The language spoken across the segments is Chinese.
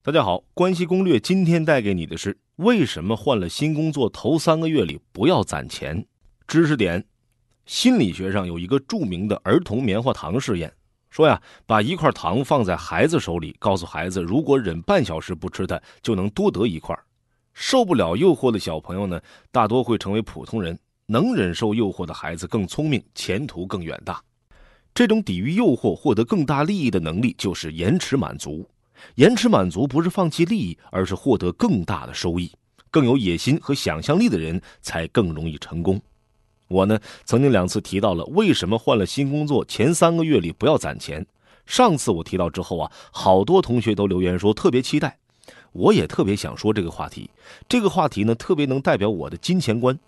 大家好，关系攻略今天带给你的，是为什么换了新工作头三个月里不要攒钱。知识点：心理学上有一个著名的儿童棉花糖试验，说呀，把一块糖放在孩子手里，告诉孩子如果忍半小时不吃它，就能多得一块。受不了诱惑的小朋友呢，大多会成为普通人；能忍受诱惑的孩子更聪明，前途更远大。这种抵御诱惑、获得更大利益的能力，就是延迟满足。延迟满足不是放弃利益，而是获得更大的收益。更有野心和想象力的人才更容易成功。我呢，曾经两次提到了为什么换了新工作前三个月里不要攒钱。上次我提到之后啊，好多同学都留言说特别期待，我也特别想说这个话题。这个话题呢，特别能代表我的金钱观。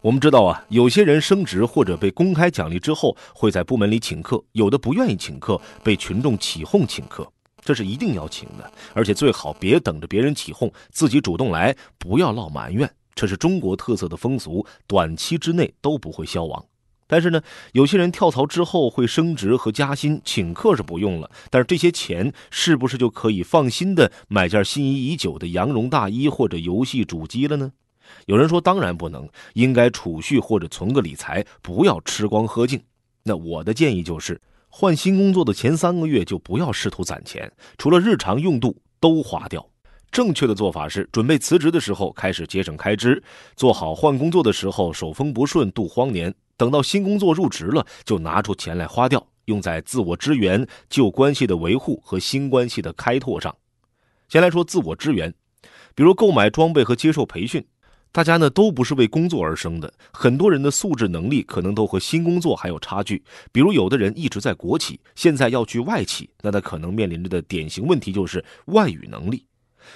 我们知道啊，有些人升职或者被公开奖励之后，会在部门里请客；有的不愿意请客，被群众起哄请客。这是一定要请的，而且最好别等着别人起哄，自己主动来，不要老埋怨。这是中国特色的风俗，短期之内都不会消亡。但是呢，有些人跳槽之后会升职和加薪，请客是不用了，但是这些钱是不是就可以放心的买件心仪已久的羊绒大衣或者游戏主机了呢？有人说当然不能，应该储蓄或者存个理财，不要吃光喝净。那我的建议就是。换新工作的前三个月就不要试图攒钱，除了日常用度都花掉。正确的做法是，准备辞职的时候开始节省开支，做好换工作的时候手风不顺度荒年。等到新工作入职了，就拿出钱来花掉，用在自我支援、旧关系的维护和新关系的开拓上。先来说自我支援，比如购买装备和接受培训。大家呢都不是为工作而生的，很多人的素质能力可能都和新工作还有差距。比如有的人一直在国企，现在要去外企，那他可能面临着的典型问题就是外语能力。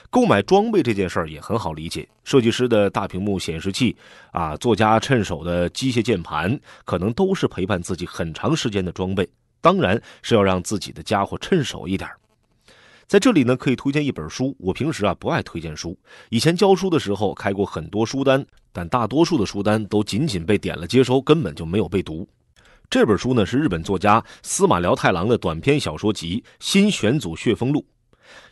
购买装备这件事儿也很好理解，设计师的大屏幕显示器，啊，作家趁手的机械键盘，可能都是陪伴自己很长时间的装备。当然是要让自己的家伙趁手一点儿。在这里呢，可以推荐一本书。我平时啊不爱推荐书，以前教书的时候开过很多书单，但大多数的书单都仅仅被点了接收，根本就没有被读。这本书呢是日本作家司马辽太郎的短篇小说集《新选组血风录》，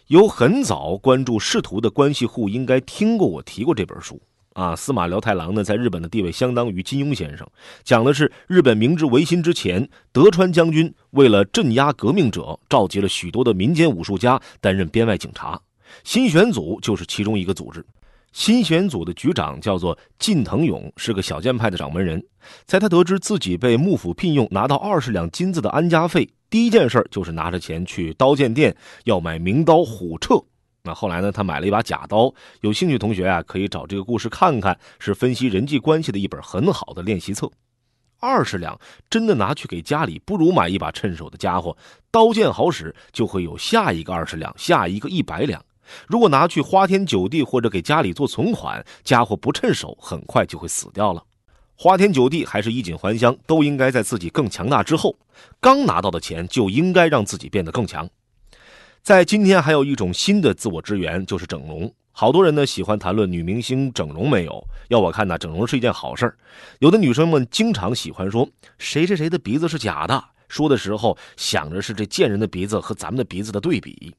有很早关注仕途的关系户应该听过我提过这本书。啊，司马辽太郎呢，在日本的地位相当于金庸先生。讲的是日本明治维新之前，德川将军为了镇压革命者，召集了许多的民间武术家担任编外警察。新选组就是其中一个组织。新选组的局长叫做近藤勇，是个小剑派的掌门人。在他得知自己被幕府聘用，拿到二十两金子的安家费，第一件事就是拿着钱去刀剑店要买名刀虎彻。那后来呢？他买了一把假刀。有兴趣同学啊，可以找这个故事看看，是分析人际关系的一本很好的练习册。二十两真的拿去给家里，不如买一把趁手的家伙，刀剑好使，就会有下一个二十两，下一个一百两。如果拿去花天酒地或者给家里做存款，家伙不趁手，很快就会死掉了。花天酒地还是衣锦还乡，都应该在自己更强大之后。刚拿到的钱就应该让自己变得更强。在今天，还有一种新的自我支援，就是整容。好多人呢喜欢谈论女明星整容没有？要我看呢，整容是一件好事儿。有的女生们经常喜欢说谁谁谁的鼻子是假的，说的时候想着是这贱人的鼻子和咱们的鼻子的对比。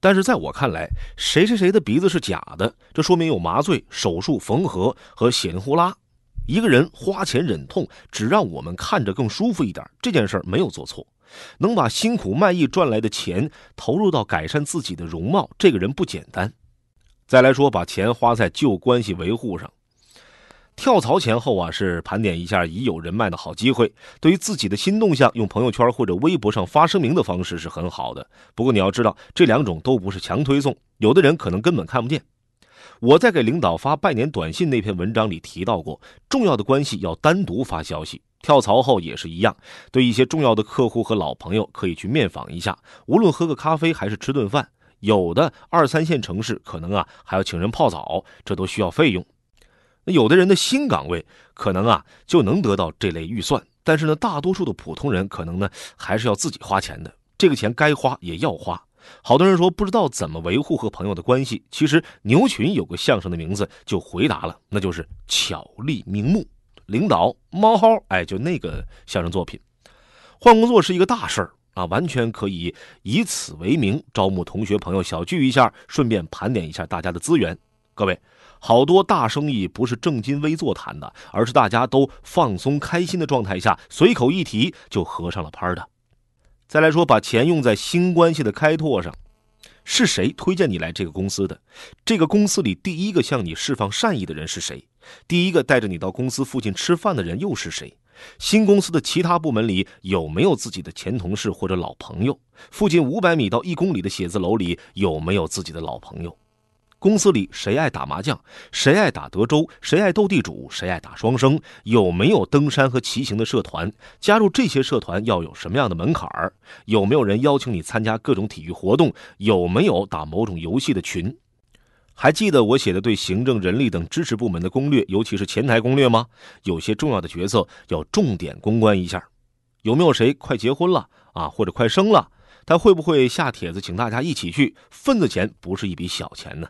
但是在我看来，谁谁谁的鼻子是假的，这说明有麻醉、手术、缝合和血淋呼啦。一个人花钱忍痛，只让我们看着更舒服一点，这件事儿没有做错。能把辛苦卖艺赚来的钱投入到改善自己的容貌，这个人不简单。再来说，把钱花在旧关系维护上，跳槽前后啊是盘点一下已有人脉的好机会。对于自己的新动向，用朋友圈或者微博上发声明的方式是很好的。不过你要知道，这两种都不是强推送，有的人可能根本看不见。我在给领导发拜年短信那篇文章里提到过，重要的关系要单独发消息。跳槽后也是一样，对一些重要的客户和老朋友可以去面访一下，无论喝个咖啡还是吃顿饭，有的二三线城市可能啊还要请人泡澡，这都需要费用。那有的人的新岗位可能啊就能得到这类预算，但是呢，大多数的普通人可能呢还是要自己花钱的。这个钱该花也要花。好多人说不知道怎么维护和朋友的关系，其实牛群有个相声的名字就回答了，那就是巧立名目。领导，猫耗，哎，就那个相声作品。换工作是一个大事儿啊，完全可以以此为名招募同学朋友小聚一下，顺便盘点一下大家的资源。各位，好多大生意不是正襟危坐谈的，而是大家都放松开心的状态下，随口一提就合上了拍的。再来说，把钱用在新关系的开拓上。是谁推荐你来这个公司的？这个公司里第一个向你释放善意的人是谁？第一个带着你到公司附近吃饭的人又是谁？新公司的其他部门里有没有自己的前同事或者老朋友？附近五百米到一公里的写字楼里有没有自己的老朋友？公司里谁爱打麻将？谁爱打德州？谁爱斗地主？谁爱打双升？有没有登山和骑行的社团？加入这些社团要有什么样的门槛儿？有没有人邀请你参加各种体育活动？有没有打某种游戏的群？还记得我写的对行政、人力等支持部门的攻略，尤其是前台攻略吗？有些重要的角色要重点公关一下。有没有谁快结婚了啊，或者快生了？他会不会下帖子请大家一起去？份子钱不是一笔小钱呢。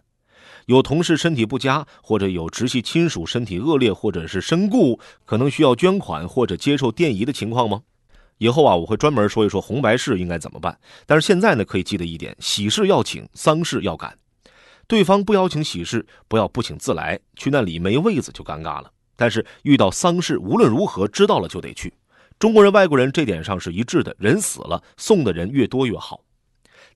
有同事身体不佳，或者有直系亲属身体恶劣，或者是身故，可能需要捐款或者接受电仪的情况吗？以后啊，我会专门说一说红白事应该怎么办。但是现在呢，可以记得一点：喜事要请，丧事要赶。对方不邀请喜事，不要不请自来，去那里没位子就尴尬了。但是遇到丧事，无论如何知道了就得去。中国人、外国人这点上是一致的，人死了，送的人越多越好。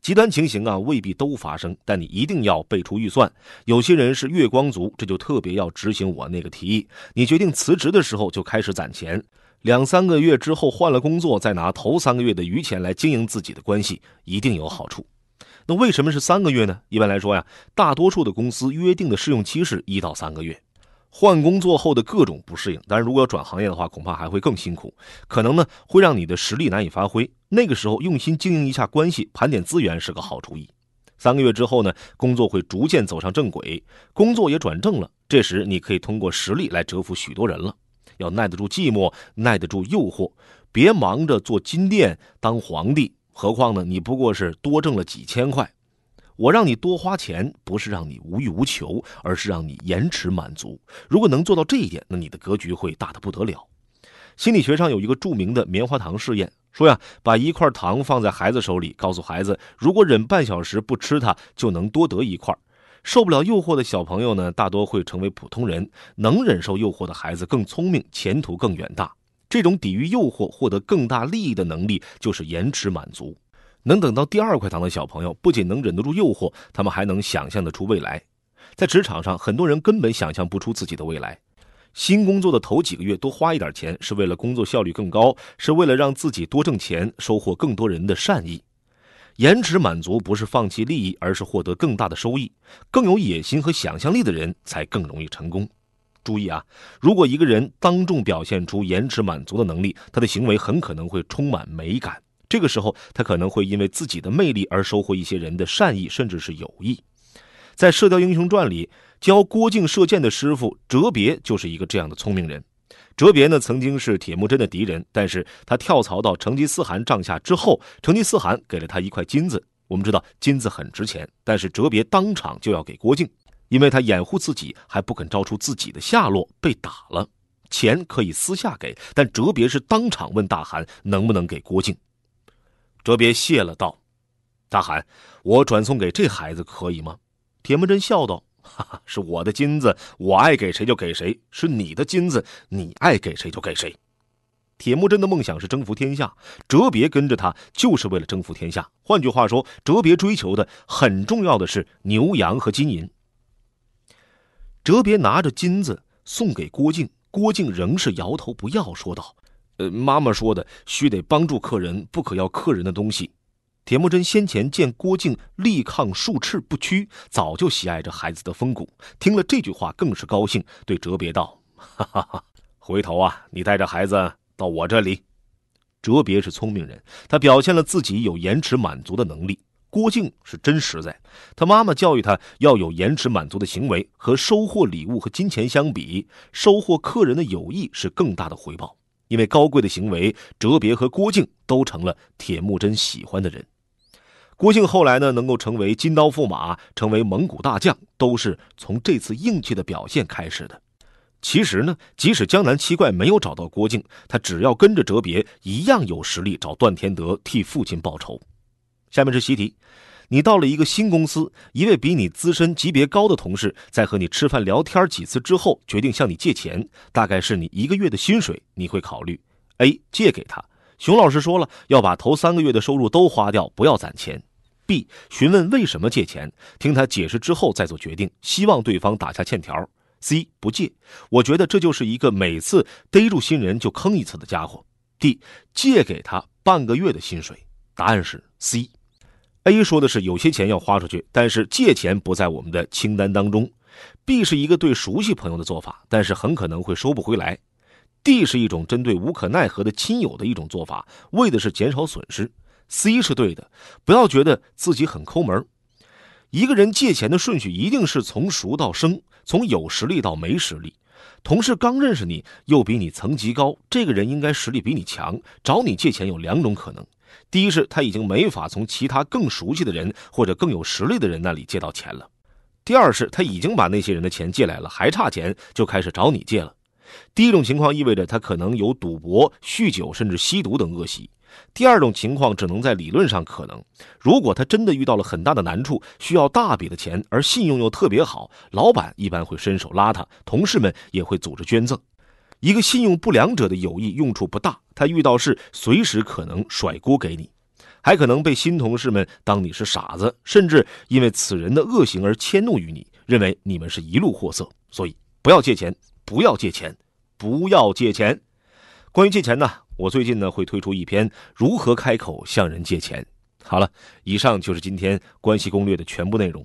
极端情形啊，未必都发生，但你一定要备出预算。有些人是月光族，这就特别要执行我那个提议。你决定辞职的时候就开始攒钱，两三个月之后换了工作，再拿头三个月的余钱来经营自己的关系，一定有好处。那为什么是三个月呢？一般来说呀，大多数的公司约定的试用期是一到三个月，换工作后的各种不适应。但是如果要转行业的话，恐怕还会更辛苦，可能呢会让你的实力难以发挥。那个时候，用心经营一下关系，盘点资源是个好主意。三个月之后呢，工作会逐渐走上正轨，工作也转正了。这时你可以通过实力来折服许多人了。要耐得住寂寞，耐得住诱惑，别忙着做金店当皇帝。何况呢？你不过是多挣了几千块，我让你多花钱，不是让你无欲无求，而是让你延迟满足。如果能做到这一点，那你的格局会大的不得了。心理学上有一个著名的棉花糖试验，说呀，把一块糖放在孩子手里，告诉孩子，如果忍半小时不吃它，就能多得一块。受不了诱惑的小朋友呢，大多会成为普通人；能忍受诱惑的孩子更聪明，前途更远大。这种抵御诱惑、获得更大利益的能力，就是延迟满足。能等到第二块糖的小朋友，不仅能忍得住诱惑，他们还能想象得出未来。在职场上，很多人根本想象不出自己的未来。新工作的头几个月多花一点钱，是为了工作效率更高，是为了让自己多挣钱，收获更多人的善意。延迟满足不是放弃利益，而是获得更大的收益。更有野心和想象力的人，才更容易成功。注意啊，如果一个人当众表现出延迟满足的能力，他的行为很可能会充满美感。这个时候，他可能会因为自己的魅力而收获一些人的善意，甚至是友谊。在《射雕英雄传》里，教郭靖射箭的师傅哲别就是一个这样的聪明人。哲别呢，曾经是铁木真的敌人，但是他跳槽到成吉思汗帐下之后，成吉思汗给了他一块金子。我们知道金子很值钱，但是哲别当场就要给郭靖。因为他掩护自己还不肯招出自己的下落，被打了。钱可以私下给，但哲别是当场问大汗能不能给郭靖。哲别谢了道：“大汗，我转送给这孩子可以吗？”铁木真笑道：“哈哈，是我的金子，我爱给谁就给谁；是你的金子，你爱给谁就给谁。”铁木真的梦想是征服天下，哲别跟着他就是为了征服天下。换句话说，哲别追求的很重要的是牛羊和金银。哲别拿着金子送给郭靖，郭靖仍是摇头不要，说道：“呃，妈妈说的，须得帮助客人，不可要客人的东西。”铁木真先前见郭靖力抗数尺不屈，早就喜爱着孩子的风骨，听了这句话更是高兴，对哲别道：“哈哈哈，回头啊，你带着孩子到我这里。”哲别是聪明人，他表现了自己有延迟满足的能力。郭靖是真实在，他妈妈教育他要有延迟满足的行为，和收获礼物和金钱相比，收获客人的友谊是更大的回报。因为高贵的行为，哲别和郭靖都成了铁木真喜欢的人。郭靖后来呢，能够成为金刀驸马，成为蒙古大将，都是从这次硬气的表现开始的。其实呢，即使江南七怪没有找到郭靖，他只要跟着哲别一样有实力，找段天德替父亲报仇。下面是习题，你到了一个新公司，一位比你资深级别高的同事在和你吃饭聊天几次之后，决定向你借钱，大概是你一个月的薪水，你会考虑：A. 借给他。熊老师说了，要把头三个月的收入都花掉，不要攒钱。B. 询问为什么借钱，听他解释之后再做决定，希望对方打下欠条。C. 不借，我觉得这就是一个每次逮住新人就坑一次的家伙。D. 借给他半个月的薪水。答案是 C。A 说的是有些钱要花出去，但是借钱不在我们的清单当中。B 是一个对熟悉朋友的做法，但是很可能会收不回来。D 是一种针对无可奈何的亲友的一种做法，为的是减少损失。C 是对的，不要觉得自己很抠门。一个人借钱的顺序一定是从熟到生，从有实力到没实力。同事刚认识你，又比你层级高，这个人应该实力比你强，找你借钱有两种可能。第一是他已经没法从其他更熟悉的人或者更有实力的人那里借到钱了，第二是他已经把那些人的钱借来了，还差钱就开始找你借了。第一种情况意味着他可能有赌博、酗酒甚至吸毒等恶习；第二种情况只能在理论上可能。如果他真的遇到了很大的难处，需要大笔的钱，而信用又特别好，老板一般会伸手拉他，同事们也会组织捐赠。一个信用不良者的友谊用处不大，他遇到事随时可能甩锅给你，还可能被新同事们当你是傻子，甚至因为此人的恶行而迁怒于你，认为你们是一路货色。所以不要借钱，不要借钱，不要借钱。关于借钱呢，我最近呢会推出一篇如何开口向人借钱。好了，以上就是今天关系攻略的全部内容。